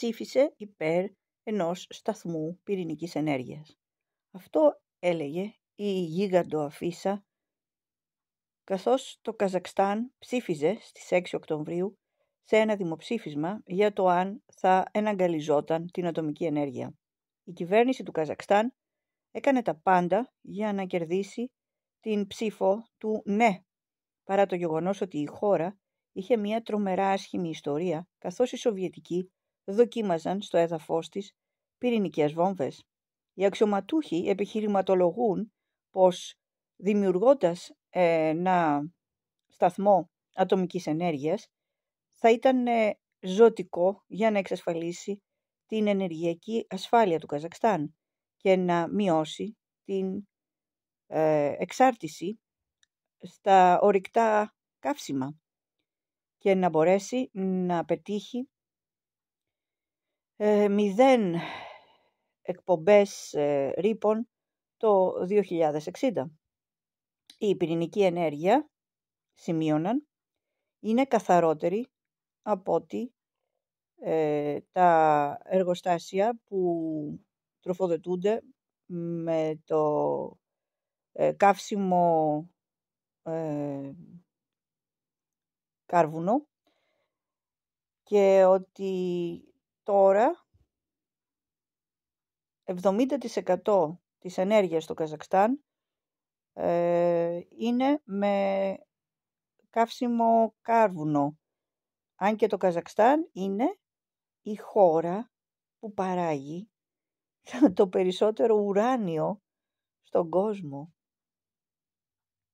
ψήφισε υπέρ ενός σταθμού πυρηνικής ενέργειας. Αυτό έλεγε η γίγαντο αφίσα, καθώς το Καζακστάν ψήφιζε στις 6 Οκτωβρίου σε ένα δημοψήφισμα για το αν θα εναγκαλιζόταν την ατομική ενέργεια. Η κυβέρνηση του Καζακστάν έκανε τα πάντα για να κερδίσει την ψήφο του «ναι», παρά το γεγονός ότι η χώρα είχε μια τρομερά άσχημη ιστορία, καθώς η Σοβιετική δοκίμαζαν στο έδαφος της πυρηνικές βόμβες. Οι αξιωματούχοι επιχειρηματολογούν πως δημιουργώντας ε, ένα σταθμό ατομικής ενέργειας θα ήταν ε, ζωτικό για να εξασφαλίσει την ενεργειακή ασφάλεια του Καζακστάν και να μειώσει την ε, εξάρτηση στα ορυκτά καύσιμα και να μπορέσει να πετύχει ε, μηδέν εκπομπές ε, ρήπων το 2060. Η πυρηνική ενέργεια, σημείωναν, είναι καθαρότερη από ότι ε, τα εργοστάσια που τροφοδοτούνται με το ε, καύσιμο ε, κάρβουνο και ότι Τώρα, 70% της ενέργειας στο Καζακστάν ε, είναι με καύσιμο κάρβουνο. Αν και το Καζακστάν είναι η χώρα που παράγει το περισσότερο ουράνιο στον κόσμο.